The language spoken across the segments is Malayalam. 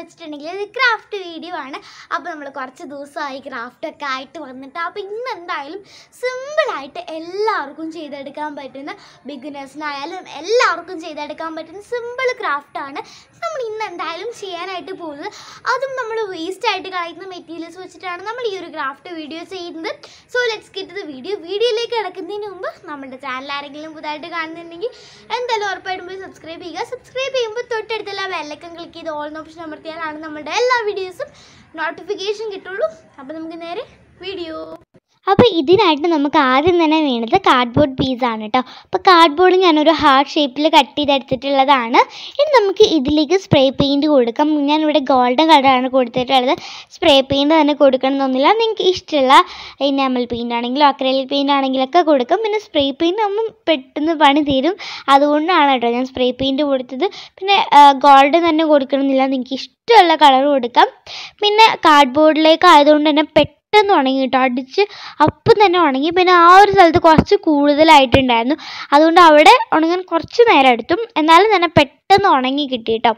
വെച്ചിട്ടുണ്ടെങ്കിൽ ഒരു ക്രാഫ്റ്റ് വീഡിയോ ആണ് അപ്പോൾ നമ്മൾ കുറച്ച് ദിവസമായി ക്രാഫ്റ്റൊക്കെ ആയിട്ട് വന്നിട്ട് അപ്പോൾ ഇന്ന് എന്തായാലും സിമ്പിളായിട്ട് എല്ലാവർക്കും ചെയ്തെടുക്കാൻ പറ്റുന്ന ബിഗിനേഴ്സിനായാലും എല്ലാവർക്കും ചെയ്തെടുക്കാൻ പറ്റുന്ന സിമ്പിൾ ക്രാഫ്റ്റാണ് നമ്മൾ ഇന്ന് എന്തായാലും ചെയ്യാനായിട്ട് പോകുന്നത് അതും നമ്മൾ വേസ്റ്റായിട്ട് കളയുന്ന മെറ്റീരിയൽസ് വെച്ചിട്ടാണ് നമ്മൾ ഈ ഒരു ക്രാഫ്റ്റ് വീഡിയോ ചെയ്യുന്നത് so let's get the video വീഡിയോയിലേക്ക് കിടക്കുന്നതിന് മുമ്പ് നമ്മുടെ ചാനൽ ആരെങ്കിലും പുതുതായിട്ട് കാണുന്നുണ്ടെങ്കിൽ എന്തായാലും ഉറപ്പായിട്ടും പോയി സബ്സ്ക്രൈബ് ചെയ്യുക സബ്സ്ക്രൈബ് ചെയ്യുമ്പോൾ തൊട്ടടുത്തുള്ള ബെല്ലൈക്കൺ ക്ലിക്ക് ചെയ്ത് ഓൾ ഓപ്ഷൻ അമർത്തി കിട്ടിയാലാണ് നമ്മുടെ എല്ലാ വീഡിയോസും നോട്ടിഫിക്കേഷൻ കിട്ടുള്ളൂ അപ്പോൾ നമുക്ക് നേരെ വീഡിയോ അപ്പോൾ ഇതിനായിട്ട് നമുക്ക് ആദ്യം തന്നെ വേണ്ടത് കാർഡ്ബോർഡ് പീസാണ് കേട്ടോ അപ്പോൾ കാർഡ്ബോർഡ് ഞാനൊരു ഹാർട്ട് ഷേപ്പിൽ കട്ട് ചെയ്തെടുത്തിട്ടുള്ളതാണ് ഇനി നമുക്ക് ഇതിലേക്ക് സ്പ്രേ പെയിന്റ് കൊടുക്കാം ഞാനിവിടെ ഗോൾഡൻ കളറാണ് കൊടുത്തിട്ടുള്ളത് സ്പ്രേ പെയിന്റ് തന്നെ കൊടുക്കണമെന്നൊന്നുമില്ല നിങ്ങൾക്ക് ഇഷ്ടമുള്ള എനാമൽ പെയിൻ്റ് ആണെങ്കിലും അക്രലിക് പെയിൻ്റ് ആണെങ്കിലൊക്കെ കൊടുക്കാം പിന്നെ സ്പ്രേ പെയിന്റ് നമ്മൾ പെട്ടെന്ന് പണി തീരും അതുകൊണ്ടാണ് കേട്ടോ ഞാൻ സ്പ്രേ പെയിന്റ് കൊടുത്തത് പിന്നെ ഗോൾഡൻ തന്നെ കൊടുക്കണമെന്നില്ല നിങ്ങൾക്ക് ഇഷ്ടമുള്ള കളർ കൊടുക്കാം പിന്നെ കാർഡ്ബോർഡിലേക്ക് ആയതുകൊണ്ട് തന്നെ പെട്ടെന്ന് പെട്ടെന്ന് ഉണങ്ങി കേട്ടോ അടിച്ച് അപ്പം തന്നെ ഉണങ്ങി പിന്നെ ആ ഒരു സ്ഥലത്ത് കുറച്ച് കൂടുതലായിട്ടുണ്ടായിരുന്നു അതുകൊണ്ട് അവിടെ ഉണങ്ങാൻ കുറച്ച് നേരം എടുത്തു എന്നാലും തന്നെ പെട്ടെന്ന് ഉണങ്ങി കിട്ടി കേട്ടോ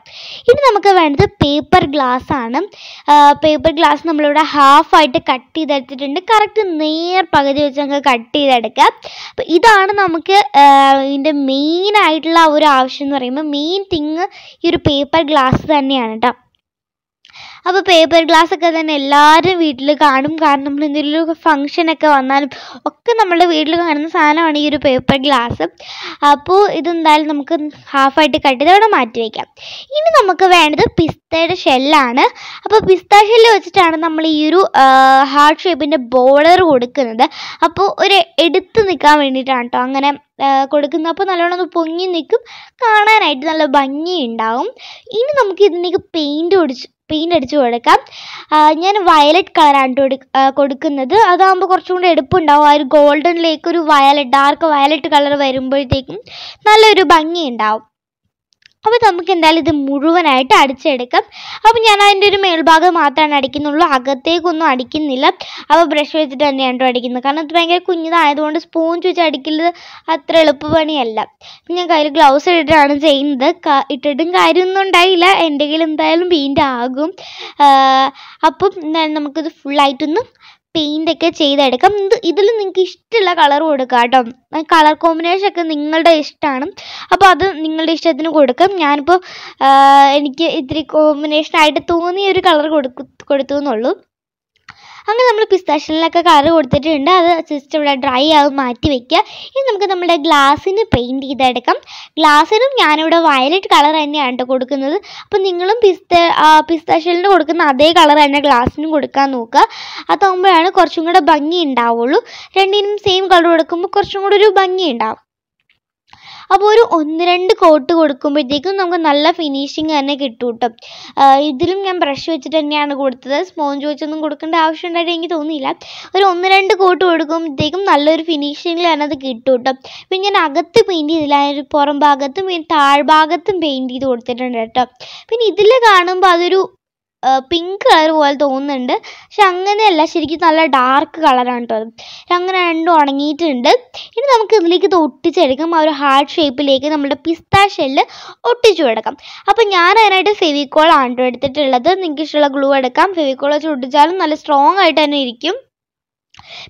ഇനി നമുക്ക് വേണ്ടത് പേപ്പർ ഗ്ലാസ് ആണ് പേപ്പർ ഗ്ലാസ് നമ്മളിവിടെ ഹാഫായിട്ട് കട്ട് ചെയ്തെടുത്തിട്ടുണ്ട് കറക്റ്റ് നേർ പകുതി വെച്ച് നമുക്ക് കട്ട് ചെയ്തെടുക്കാം അപ്പം ഇതാണ് നമുക്ക് ഇതിൻ്റെ മെയിൻ ആയിട്ടുള്ള ഒരു ആവശ്യം എന്ന് പറയുമ്പോൾ മെയിൻ തിങ് ഈ ഒരു പേപ്പർ ഗ്ലാസ് തന്നെയാണ് കേട്ടോ അപ്പോൾ പേപ്പർ ഗ്ലാസ് ഒക്കെ തന്നെ എല്ലാവരും വീട്ടിൽ കാണും കാരണം നമ്മൾ എന്തെങ്കിലും ഫംഗ്ഷനൊക്കെ വന്നാലും ഒക്കെ നമ്മുടെ വീട്ടിൽ കാണുന്ന സാധനമാണ് ഈ ഒരു പേപ്പർ ഗ്ലാസ് അപ്പോൾ ഇതെന്തായാലും നമുക്ക് ഹാഫായിട്ട് കട്ട് ചെയ്ത് അവിടെ മാറ്റി വയ്ക്കാം ഇനി നമുക്ക് വേണ്ടത് പിസ്തയുടെ ഷെല്ലാണ് അപ്പോൾ പിസ്ത ഷെല്ല് വെച്ചിട്ടാണ് നമ്മൾ ഈ ഒരു ഹാർട്ട് ഷേപ്പിൻ്റെ ബോളർ കൊടുക്കുന്നത് അപ്പോൾ ഒരു എടുത്ത് നിൽക്കാൻ വേണ്ടിയിട്ടാണ് കേട്ടോ അങ്ങനെ കൊടുക്കുന്ന അപ്പോൾ നല്ലോണം ഒന്ന് പൊങ്ങി നിൽക്കും കാണാനായിട്ട് നല്ല ഭംഗിയുണ്ടാവും ഇനി നമുക്ക് ഇതിനേക്ക് പെയിൻറ് ഒടിച്ച് പെയിൻ്റ് അടിച്ച് കൊടുക്കാം ഞാൻ വയലറ്റ് കളറാണ് കൊടുക്കുന്നത് അതാകുമ്പോൾ കുറച്ചും കൂടെ എടുപ്പുണ്ടാവും ആ ഒരു ഗോൾഡനിലേക്ക് ഒരു വയലറ്റ് ഡാർക്ക് വയലറ്റ് കളർ വരുമ്പോഴത്തേക്കും നല്ലൊരു ഉണ്ടാവും അപ്പോൾ നമുക്ക് എന്തായാലും ഇത് മുഴുവനായിട്ട് അടിച്ചെടുക്കാം അപ്പോൾ ഞാൻ അതിൻ്റെ ഒരു മേൽഭാഗം മാത്രമാണ് അടിക്കുന്നുള്ളൂ അകത്തേക്കൊന്നും അടിക്കുന്നില്ല അപ്പോൾ ബ്രഷ് വെച്ചിട്ട് തന്നെ കേട്ടോ അടിക്കുന്നത് കാരണം ഇത് ഭയങ്കര കുഞ്ഞതായതുകൊണ്ട് സ്പൂൺ ചോദിച്ച് അടിക്കുന്നത് അത്ര എളുപ്പപ്പണിയല്ല ഞാൻ കയ്യിൽ ഗ്ലൗസ് ഇട്ടിട്ടാണ് ചെയ്യുന്നത് ഇട്ടിട്ടും കാര്യമൊന്നും ഉണ്ടായില്ല എൻ്റെ കയ്യിൽ എന്തായാലും പെയിൻ്റ് ആകും അപ്പം നമുക്കിത് ഫുള്ളായിട്ടൊന്ന് ഒക്കെ ചെയ്തെടുക്കാം ഇത് ഇതിൽ നിങ്ങൾക്ക് ഇഷ്ടമുള്ള കളർ കൊടുക്കാം കേട്ടോ കളർ കോമ്പിനേഷൻ ഒക്കെ നിങ്ങളുടെ ഇഷ്ടമാണ് അപ്പോൾ അത് നിങ്ങളുടെ ഇഷ്ടത്തിന് കൊടുക്കാം ഞാനിപ്പോൾ എനിക്ക് ഇത്തിരി കോമ്പിനേഷനായിട്ട് തോന്നിയ ഒരു കളർ കൊടുത്തു എന്നുള്ളൂ അങ്ങനെ നമ്മൾ പിസ്താഷനിലൊക്കെ കളർ കൊടുത്തിട്ടുണ്ട് അത് ജസ്റ്റ് ഇവിടെ ഡ്രൈ ആവും മാറ്റി വെക്കുക ഇനി നമുക്ക് നമ്മുടെ ഗ്ലാസ്സിന് പെയിൻറ്റ് ചെയ്തെടുക്കാം ഗ്ലാസ്സിനും ഞാനിവിടെ വയലറ്റ് കളർ തന്നെയാണ് കേട്ടോ കൊടുക്കുന്നത് അപ്പോൾ നിങ്ങളും പിസ്ത പിസ്താഷലിന് കൊടുക്കുന്ന അതേ കളർ തന്നെ ഗ്ലാസ്സിനും കൊടുക്കാൻ നോക്കുക അതാകുമ്പോഴാണ് കുറച്ചും കൂടെ ഭംഗി ഉണ്ടാവുള്ളൂ രണ്ടിനും സെയിം കളർ കൊടുക്കുമ്പോൾ കുറച്ചും കൂടെ ഒരു ഭംഗി ഉണ്ടാവും അപ്പോൾ ഒരു ഒന്ന് രണ്ട് കോട്ട് കൊടുക്കുമ്പോഴത്തേക്കും നമുക്ക് നല്ല ഫിനിഷിങ് തന്നെ കിട്ടും കേട്ടോ ഇതിലും ഞാൻ ബ്രഷ് വെച്ചിട്ട് തന്നെയാണ് കൊടുത്തത് സ്പോഞ്ച് വെച്ചൊന്നും കൊടുക്കേണ്ട ആവശ്യം ഉണ്ടായിട്ട് എനിക്ക് തോന്നിയില്ല ഒരു ഒന്ന് രണ്ട് കോട്ട് കൊടുക്കുമ്പോഴത്തേക്കും നല്ലൊരു ഫിനിഷിങ്ങിൽ തന്നെ അത് കിട്ടും കേട്ടോ പിന്നെ ഞാൻ അകത്ത് പെയിൻറ്റ് ചെയ്തില്ല പുറം ഭാഗത്തും താഴ്ഭാഗത്തും പെയിൻറ്റ് ചെയ്ത് കൊടുത്തിട്ടുണ്ട് കേട്ടോ പിന്നെ ഇതിൽ കാണുമ്പോൾ അതൊരു പിങ്ക് കളർ പോലെ തോന്നുന്നുണ്ട് പക്ഷെ അങ്ങനെയല്ല ശരിക്കും നല്ല ഡാർക്ക് കളറാണ് കേട്ടോ അങ്ങനെ രണ്ടും ഉണങ്ങിയിട്ടുണ്ട് ഇനി നമുക്ക് ഇതിലേക്ക് ഇത് ഒട്ടിച്ചെടുക്കാം ആ ഒരു ഹാർട്ട് ഷേപ്പിലേക്ക് നമ്മുടെ പിസ്ത ഷെല്ല് ഒട്ടിച്ചു കിടക്കാം അപ്പോൾ ഞാൻ അതിനായിട്ട് ഫെവിക്കോളാണ് കേട്ടോ എടുത്തിട്ടുള്ളത് നിങ്ങൾക്ക് ഇഷ്ടമുള്ള ഗ്ലൂ എടുക്കാം ഫെവിക്കോൾ വെച്ച് ഒട്ടിച്ചാലും നല്ല സ്ട്രോങ് ആയിട്ട് തന്നെ ഇരിക്കും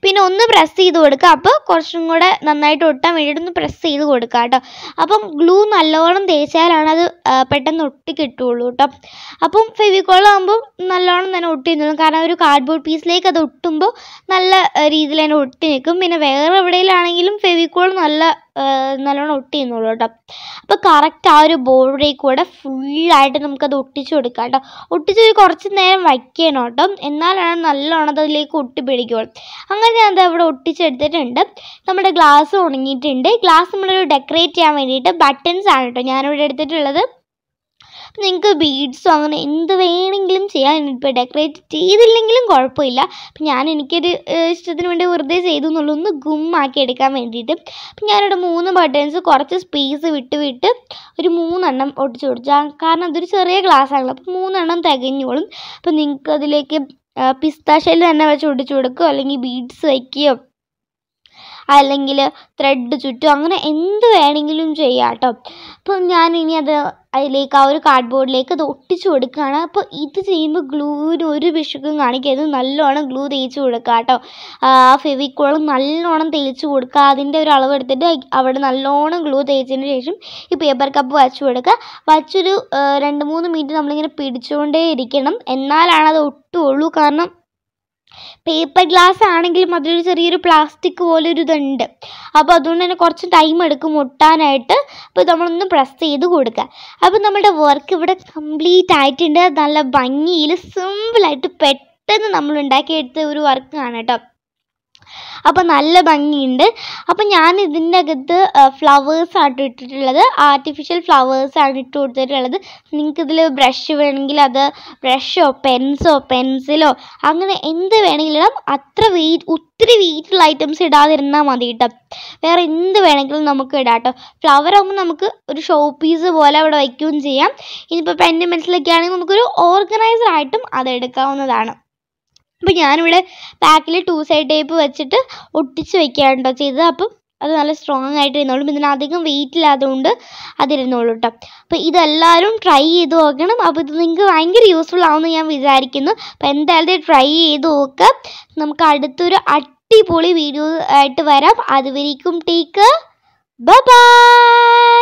പിന്നെ ഒന്ന് പ്രസ് ചെയ്ത് കൊടുക്കുക അപ്പോൾ കുറച്ചും കൂടെ നന്നായിട്ട് ഒട്ടാൻ വേണ്ടിയിട്ട് ഒന്ന് പ്രസ് ചെയ്ത് കൊടുക്കുക കേട്ടോ അപ്പം ഗ്ലൂ നല്ലോണം തേച്ചാലാണ് അത് പെട്ടെന്ന് ഒട്ടി കിട്ടുള്ളൂ കേട്ടോ അപ്പം ഫെവിക്കോളാകുമ്പോൾ നല്ലോണം തന്നെ ഒട്ടി നിന്നു കാരണം ഒരു കാർഡ്ബോർഡ് പീസിലേക്ക് അത് ഒട്ടുമ്പോൾ നല്ല രീതിയിൽ തന്നെ ഒട്ടി നിൽക്കും പിന്നെ വേറെ എവിടെയിലാണെങ്കിലും ഫെവിക്കോൾ നല്ല നല്ലോണം ഒട്ടി നിന്നോളൂ കേട്ടോ ഇപ്പോൾ കറക്റ്റ് ആ ഒരു ബോർഡിലേക്ക് കൂടെ ഫുള്ളായിട്ട് നമുക്കത് ഒട്ടിച്ചു കൊടുക്കാം കേട്ടോ ഒട്ടിച്ച് കുറച്ച് നേരം വയ്ക്കണം കേട്ടോ എന്നാലാണ് നല്ലോണം അതിലേക്ക് ഒട്ടി പിടിക്കുള്ളൂ അങ്ങനെ ഞാനത് അവിടെ ഒട്ടിച്ചെടുത്തിട്ടുണ്ട് നമ്മുടെ ഗ്ലാസ് ഉണങ്ങിയിട്ടുണ്ട് ഗ്ലാസ് നമ്മളൊരു ഡെക്കറേറ്റ് ചെയ്യാൻ വേണ്ടിയിട്ട് ബട്ടൻസ് ആണ് കേട്ടോ ഞാനിവിടെ എടുത്തിട്ടുള്ളത് നിങ്ങൾക്ക് ബീഡ്സോ അങ്ങനെ എന്ത് വേണമെങ്കിലും ചെയ്യാൻ ഇപ്പോൾ ഡെക്കറേറ്റ് ചെയ്തില്ലെങ്കിലും കുഴപ്പമില്ല അപ്പം ഞാൻ എനിക്കൊരു ഇഷ്ടത്തിന് വേണ്ടി വെറുതെ ചെയ്തു എന്നുള്ളൂ ഒന്ന് ഗുമ്മാക്കി എടുക്കാൻ വേണ്ടിയിട്ട് അപ്പം ഞാനിവിടെ മൂന്ന് ബട്ടൺസ് കുറച്ച് സ്പേസ് വിട്ട് വിട്ട് ഒരു മൂന്നെണ്ണം ഒട്ടിച്ചു കൊടുത്തു കാരണം അതൊരു ചെറിയ ഗ്ലാസ് ആണല്ലോ അപ്പം മൂന്നെണ്ണം തികഞ്ഞോളും അപ്പം നിങ്ങൾക്ക് അതിലേക്ക് പിസ്താശയിൽ തന്നെ വെച്ച് ഒടിച്ചു കൊടുക്കുകയോ അല്ലെങ്കിൽ ബീഡ്സ് വയ്ക്കുകയോ അല്ലെങ്കിൽ ത്രെഡ് ചുറ്റും അങ്ങനെ എന്ത് വേണമെങ്കിലും ചെയ്യാം കേട്ടോ അപ്പോൾ ഇനി അത് അതിലേക്ക് ആ ഒരു കാർഡ് ബോർഡിലേക്ക് അത് ഒട്ടിച്ചു കൊടുക്കുകയാണ് അപ്പോൾ ഇത് ചെയ്യുമ്പോൾ ഗ്ലൂവിന് ഒരു പിശുക്കും കാണിക്കരുത് നല്ലോണം ഗ്ലൂ തേച്ച് കൊടുക്കുക കേട്ടോ ആ ഫെവിക്കോളും നല്ലോണം തേച്ച് കൊടുക്കുക അതിൻ്റെ ഒരു അളവ് എടുത്തിട്ട് അവിടെ നല്ലോണം ഗ്ലൂ തേച്ചതിന് ശേഷം ഈ പേപ്പർ കപ്പ് വച്ച് കൊടുക്കുക വച്ചൊരു രണ്ട് മൂന്ന് മിനിറ്റ് നമ്മളിങ്ങനെ പിടിച്ചുകൊണ്ടേ ഇരിക്കണം എന്നാലാണ് അത് ഒട്ടുള്ളൂ കാരണം പേപ്പർ ഗ്ലാസ് ആണെങ്കിലും അതിലൊരു ചെറിയൊരു പ്ലാസ്റ്റിക് പോലെ ഒരു ഇതുണ്ട് അപ്പോൾ അതുകൊണ്ട് തന്നെ കുറച്ച് ടൈം എടുക്കും ഒട്ടാനായിട്ട് അപ്പോൾ നമ്മളൊന്ന് പ്രസ് ചെയ്ത് കൊടുക്കുക അപ്പോൾ നമ്മുടെ വർക്ക് ഇവിടെ കംപ്ലീറ്റ് ആയിട്ടുണ്ട് നല്ല ഭംഗിയിൽ സിമ്പിളായിട്ട് പെട്ടെന്ന് നമ്മൾ ഉണ്ടാക്കിയെടുത്ത ഒരു വർക്കാണ് കേട്ടോ അപ്പോൾ നല്ല ഭംഗിയുണ്ട് അപ്പോൾ ഞാൻ ഇതിൻ്റെ അകത്ത് ഫ്ലവേഴ്സാണ് ഇട്ടിട്ടുള്ളത് ആർട്ടിഫിഷ്യൽ ഫ്ലവേഴ്സാണ് ഇട്ട് കൊടുത്തിട്ടുള്ളത് നിങ്ങൾക്കിതിൽ ബ്രഷ് വേണമെങ്കിൽ അത് ബ്രഷോ പെൻസോ പെൻസിലോ അങ്ങനെ എന്ത് വേണമെങ്കിലും അത്ര വെയിറ്റ് ഒത്തിരി വെയിറ്റുള്ള ഐറ്റംസ് ഇടാതിരുന്നാൽ മതി കേട്ടോ വേറെ എന്ത് വേണമെങ്കിലും നമുക്ക് ഇടാം കേട്ടോ ഫ്ലവർ ആകുമ്പോൾ നമുക്ക് ഒരു ഷോ പീസ് പോലെ അവിടെ വയ്ക്കുകയും ചെയ്യാം ഇനിയിപ്പോൾ പെൻ്റെ മനസ്സിലൊക്കെ ആണെങ്കിൽ നമുക്കൊരു ഓർഗനൈസർ ആയിട്ടും അത് എടുക്കാവുന്നതാണ് അപ്പോൾ ഞാനിവിടെ ബാക്കിൽ ടു സൈഡ് ടേപ്പ് വെച്ചിട്ട് ഒട്ടിച്ച് വെക്കുകയാണ് കേട്ടോ ചെയ്തത് അപ്പം അത് നല്ല സ്ട്രോങ് ആയിട്ട് ഇരുന്നോളും ഇതിനധികം വെയിറ്റ് ഇല്ലാത്തതുകൊണ്ട് അതിരുന്നോളൂ കേട്ടോ അപ്പോൾ ഇതെല്ലാവരും ട്രൈ ചെയ്ത് നോക്കണം അപ്പോൾ ഇത് നിങ്ങൾക്ക് ഭയങ്കര യൂസ്ഫുൾ ആവുമെന്ന് ഞാൻ വിചാരിക്കുന്നു അപ്പോൾ എന്തായാലും ട്രൈ ചെയ്ത് നോക്കുക നമുക്ക് അടുത്തൊരു അടിപൊളി വീഡിയോ ആയിട്ട് വരാം അതുവരേക്കും ടേക്ക് ബൈ